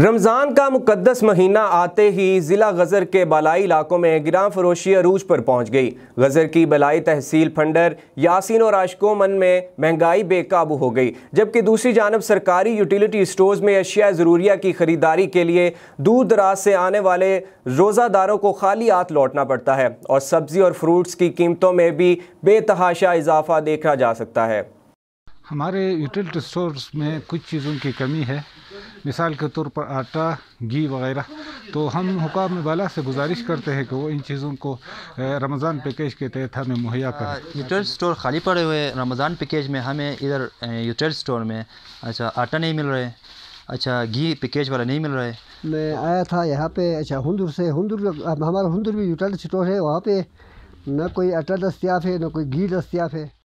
रमज़ान का मुकदस महीना आते ही ज़िला गज़र के बालाई इलाकों में ग्राम फरोशी अरूज पर पहुंच गई गज़र की बलाई तहसील फंडर यासिन और आशकोमन में महंगाई बेकाबू हो गई जबकि दूसरी जानब सरकारी यूटिलिटी स्टोर्स में अशिया ज़रूरिया की ख़रीदारी के लिए दूर दराज से आने वाले रोज़ादारों को खाली हाथ लौटना पड़ता है और सब्ज़ी और फ्रूट्स की कीमतों में भी बेतहाशा इजाफा देखा जा सकता है हमारे यूटिलिटी स्टोर्स में कुछ चीज़ों की कमी है मिसाल के तौर पर आटा घी वगैरह तो हम हुकाम वाला से गुजारिश करते हैं कि वो इन चीज़ों को रमज़ान पैकेज के तहत हमें मुहैया करें यूटेल स्टोर खाली पड़े हुए रमज़ान पैकेज में हमें इधर यूटेल स्टोर में अच्छा आटा नहीं मिल रहा है अच्छा घी पैकेज वाला नहीं मिल रहा है मैं आया था यहाँ पे अच्छा हंदुर से हंदुर हमारा हंदुर भी यूटेल स्टोर है वहाँ पे ना कोई आटा दस्तियाब है ना कोई घी दस्तियाब है